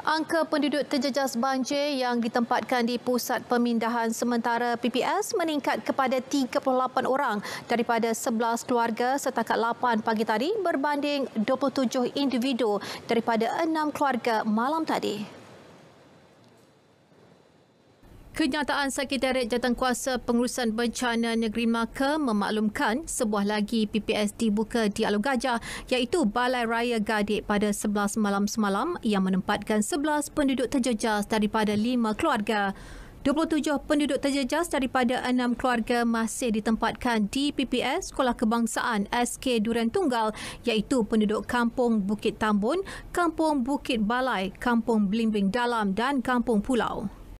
Angka penduduk terjejas banjir yang ditempatkan di Pusat Pemindahan Sementara PPS meningkat kepada 38 orang daripada 11 keluarga setakat 8 pagi tadi berbanding 27 individu daripada 6 keluarga malam tadi. Kenyataan Sekretariat Kuasa Pengurusan Bencana Negeri Melaka memaklumkan sebuah lagi PPS dibuka di Alu Gajah iaitu Balai Raya Gadik pada 11 malam semalam yang menempatkan 11 penduduk terjejas daripada 5 keluarga. 27 penduduk terjejas daripada 6 keluarga masih ditempatkan di PPS Sekolah Kebangsaan SK Duren Tunggal iaitu penduduk Kampung Bukit Tambun, Kampung Bukit Balai, Kampung Blimbing Dalam dan Kampung Pulau.